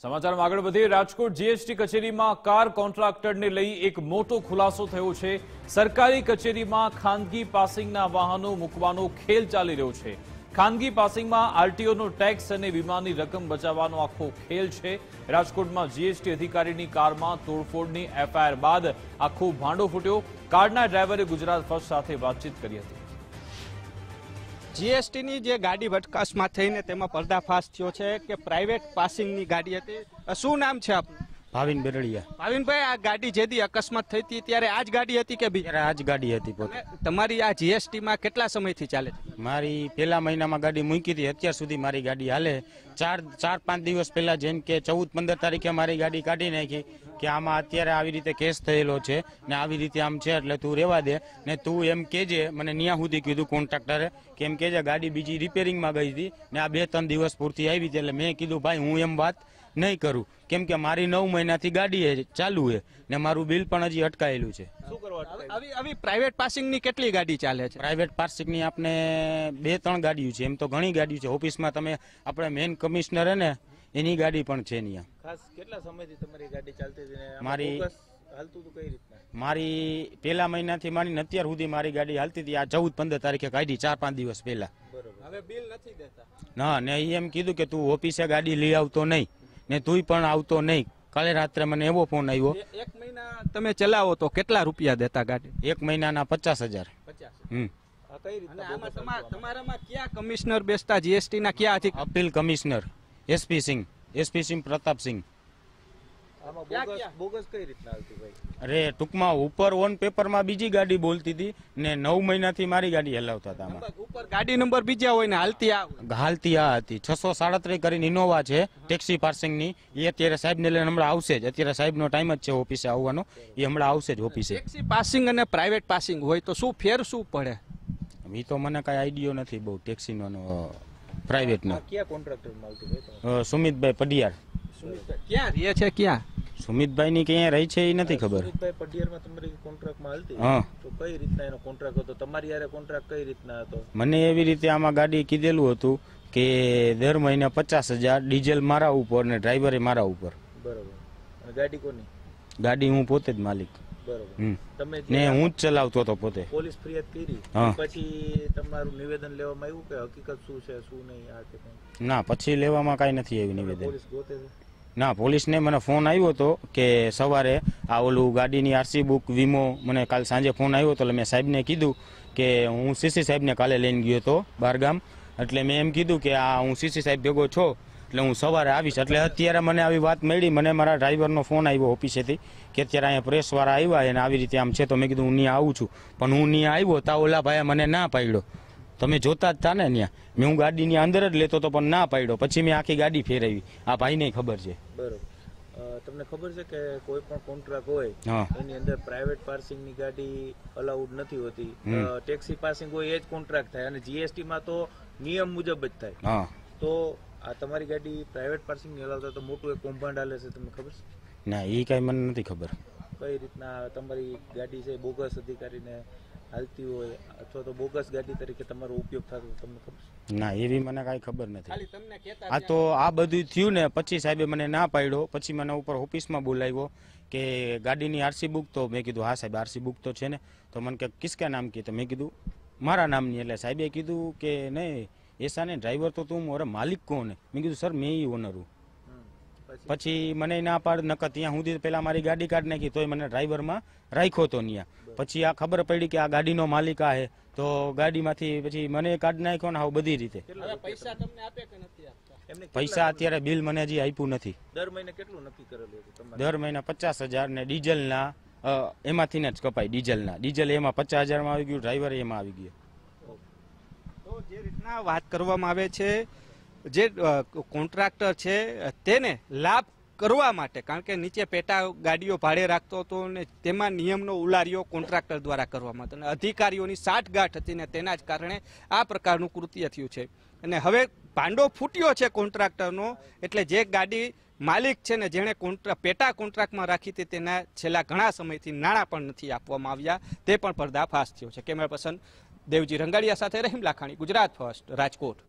સમાચારમાં આગળ વધીએ રાજકોટ જીએસટી કચેરીમાં કાર કોન્ટ્રાક્ટરને લઈ એક મોટો ખુલાસો થયો છે સરકારી કચેરીમાં ખાનગી પાસિંગના વાહનો મૂકવાનો ખેલ ચાલી રહ્યો છે ખાનગી પાસિંગમાં આરટીઓનો ટેક્સ અને વીમાની રકમ બચાવવાનો આખો ખેલ છે રાજકોટમાં જીએસટી અધિકારીની કારમાં તોડફોડની એફઆઈઆર બાદ આખો ભાંડો ફૂટ્યો કારના ડ્રાઈવરે ગુજરાત ફર્સ્ટ સાથે વાતચીત કરી હતી જીએસટીની જે ગાડી ભટકાશમાં થઈને તેમાં પર્દાફાશ થયો છે કે પ્રાઇવેટ પાસિંગની ગાડી હતી શું નામ છે આપનું ભાવિન બેરડિયા ભાવિનભાઈ આ ગાડી જેથી અકસ્માત થઈ હતી ત્યારે આજ ગાડી હતી કે બીજી ત્યારે ગાડી હતી તમારી આ જીએસટી માં કેટલા સમયથી ચાલે છે મારી પહેલા મહિનામાં ગાડી મૂકી હતી અત્યાર સુધી મારી ગાડી હાલે ચાર ચાર પાંચ દિવસ પહેલા જેમ કે ચૌદ પંદર તારીખે મારી ગાડી કાઢી નાખી કે આમાં અત્યારે આવી રીતે કેસ થયેલો છે ને આવી રીતે આમ છે એટલે તું રહેવા દે ને તું એમ કેજે મને ન્યા સુધી કીધું કોન્ટ્રાક્ટરે કે એમ કેજે ગાડી બીજી રિપેરિંગમાં ગઈ હતી ને આ બે ત્રણ દિવસ પૂરતી આવી હતી એટલે મેં કીધું ભાઈ હું એમ વાત નહીં કરું કેમ કે મારી નવ મહિનાથી ગાડી ચાલુ છે ને મારું બિલ પણ હજી અટકાયેલું છે આવી આવી પ્રાઇવેટ પાસિંગની કેટલી ગાડી ચાલે છે પ્રાઇવેટ પાસિંગની આપણે બે ત્રણ ગાડીઓ છે એમ તો ઘણી ગાડીઓ છે ઓફિસમાં તમે આપણે મેઇન કમિશનર હે ને એની ગાડી પણ છે અહીંયા ખાસ કેટલા સમયથી તમારી ગાડી ચાલતી મારી મારી પેલા મહિનાથી મારી અત્યાર સુધી મારી ગાડી હાલતી હતી આ ચૌદ પંદર તારીખે કાઢી ચાર પાંચ દિવસ પહેલા હવે બિલ નથી દેતા ના ને એમ કીધું કે તું ઓફિસે ગાડી લઈ આવતો નહીં ને તુંય પણ આવતો નહીં કાલે રાત્રે મને એવો ફોન આવ્યો એક મહિના તમે ચલાવો તો કેટલા રૂપિયા દેતા ગાડી એક મહિનાના પચાસ હજાર તમારામાં ક્યાં કમિશનર બેસતા જીએસટી ના appeal commissioner SP Singh SP Singh Pratap Singh અરે ટૂંકમાં ઉપર ઓન પેપરમાં બીજી ગાડી બોલતી હતી ને નવ મહિનાથી મારી ગાડી હલાવતા હતા ઉપર ગાડી નંબર બીજા હોય ને હાલતી આ હાલતી આ હતી છસો સાડત્રીસ કરીને ઇનોવા છે ટેક્સી પાર્સિંગની એ અત્યારે સાહેબને લઈને હમણાં આવશે જ અત્યારે સાહેબનો ટાઈમ જ છે ઓફિસે આવવાનો એ હમણાં આવશે જ ઓફિસે ટેક્સી પાસિંગ અને પ્રાઇવેટ પાસિંગ હોય તો શું ફેર શું પડે એ તો મને કાંઈ આઈડિયો નથી બહુ ટેક્સીનો પ્રાઇવેટનો ક્યાં કોન્ટ્રાક્ટર સુમિતભાઈ પડિયાર ક્યાં રહે છે ક્યાં સુમિતભાઈ ની ક્યાં રહી છે એ નથી ખબર સુમિતભાઈ પડિયારમાં તમારી કોન્ટ્રાક્ટ માં હાલતી હા તો કઈ રીતના એનો કોન્ટ્રાક્ટ હતો તમારી યારે કોન્ટ્રાક્ટ કઈ રીતના હતો મને એવી રીતે આમાં ગાડી કીધેલું હતું કે દર મહિને પચાસ હજાર ડીઝલ મારા ઉપર ને ડ્રાઈવરે મારા ઉપર બરોબર ગાડી કોની ગાડી હું પોતે જ માલિક બરોબર ને હું જ ચલાવતો હતો પોતે પોલીસ ફરિયાદ કરી પછી તમારું નિવેદન લેવામાં આવ્યું કે હકીકત શું છે શું નહીં આ કે ના પછી લેવામાં કાંઈ નથી એવી નિવેદન પોલીસ ગોતે છે ના પોલીસને મને ફોન આવ્યો હતો કે સવારે આ ઓલું ગાડીની આરસી બુક વીમો મને કાલ સાંજે ફોન આવ્યો હતો એટલે મેં સાહેબને કીધું કે હું સીસી સાહેબને કાલે લઈને ગયો હતો બહારગામ એટલે મેં એમ કીધું કે આ હું સીસી સાહેબ ભેગો છો એટલે હું સવારે આવીશ એટલે અત્યારે મને આવી વાત મળી મને મારા ડ્રાઈવરનો ફોન આવ્યો ઓફિસેથી કે અત્યારે અહીંયા પ્રેસવાળા આવ્યા અને આવી રીતે આમ છે તો મેં કીધું હું ત્યાં આવું છું પણ હું નહીં આવ્યો તા ઓલા ભાઈએ મને ના પાડ્યો તમે જોતા જ હતા ને ત્યાં મેં હું ગાડીની અંદર જ લેતો હતો પણ ના પાડ્યો પછી મેં આખી ગાડી ફેરવી આ ભાઈને ખબર છે બરોબર તમને ખબર છે કે કોઈ પણ કોન્ટ્રાક્ટ હોય એની અંદર પ્રાઇવેટ પાર્સિંગ ની ગાડી અલાઉડ નથી હોતી ટેક્સી પાર્સિંગ હોય એ જ કોન્ટ્રાક્ટ થાય અને જીએસટી માં તો નિયમ મુજબ જ થાય તો આ તમારી ગાડી પ્રાઇવેટ પાર્સિંગ ની અલાઉડ તો મોટું એક કૌભાંડ હાલે છે તમને ખબર છે ના એ કાંઈ મને નથી ખબર કઈ રીતના તમારી ગાડી છે બોગસ અધિકારીને હાલતી હોય અથવા તો બોગસ ગાડી તરીકે તમારો ઉપયોગ થતો તમને ખબર ના એવી મને કાંઈ ખબર નથી આ તો આ બધું થયું ને પછી સાહેબે મને ના પાડ્યો પછી મને ઉપર ઓફિસમાં બોલાવ્યો કે ગાડીની આરસી બુક તો મેં કીધું હા સાહેબ આરસી બુક તો છે ને તો મને કે કિસકા નામ કીધું મેં કીધું મારા નામની એટલે સાહેબે કીધું કે નહીં એસાને ડ્રાઈવર તો તું મારા માલિક કોણ મેં કીધું સર મેં એ ઓનર હું પછી મને ના પાડ નકર ત્યાં સુધી પેલા મારી ગાડી કાઢી નાખી તોય મને ડ્રાઈવરમાં રાખ્યો તો ત્યાં પછી આ ખબર પડી કે આ ગાડીનો માલિક આ તો ગાડીમાંથી પછી મને કાઢી નાખ્યો ને આવું બધી રીતે પૈસા અત્યારે બિલ મને હજી આપ્યું નથી દર મહિને કેટલું નક્કી કરેલું દર મહિના પચાસ હજાર ને ડીઝલના એમાંથી ને જ કપાય ડીઝલના ડીઝલ એમાં પચાસ હજારમાં આવી ગયું ડ્રાઈવર એમાં આવી ગયો જે રીતના વાત કરવામાં આવે છે જે કોન્ટ્રાક્ટર છે તેને લાભ કરવા માટે કારણ કે નીચે પેટા ગાડીઓ ભાડે રાખતો હતો અને તેમાં નિયમનો ઉલારીઓ કોન્ટ્રાક્ટર દ્વારા કરવામાં હતો અને અધિકારીઓની સાઠગાંઠ હતી ને તેના જ કારણે આ પ્રકારનું કૃત્ય થયું છે અને હવે ભાંડો ફૂટ્યો છે કોન્ટ્રાક્ટરનો એટલે જે ગાડી માલિક છે ને જેણે કોન્ટ્રા પેટા કોન્ટ્રાક્ટમાં રાખી હતી તેના છેલ્લા ઘણા સમયથી નાણાં પણ નથી આપવામાં આવ્યા તે પણ પર્દાફાશ થયો છે કેમેરા પર્સન દેવજી રંગાડિયા સાથે રહીમ લાખાણી ગુજરાત ફર્સ્ટ રાજકોટ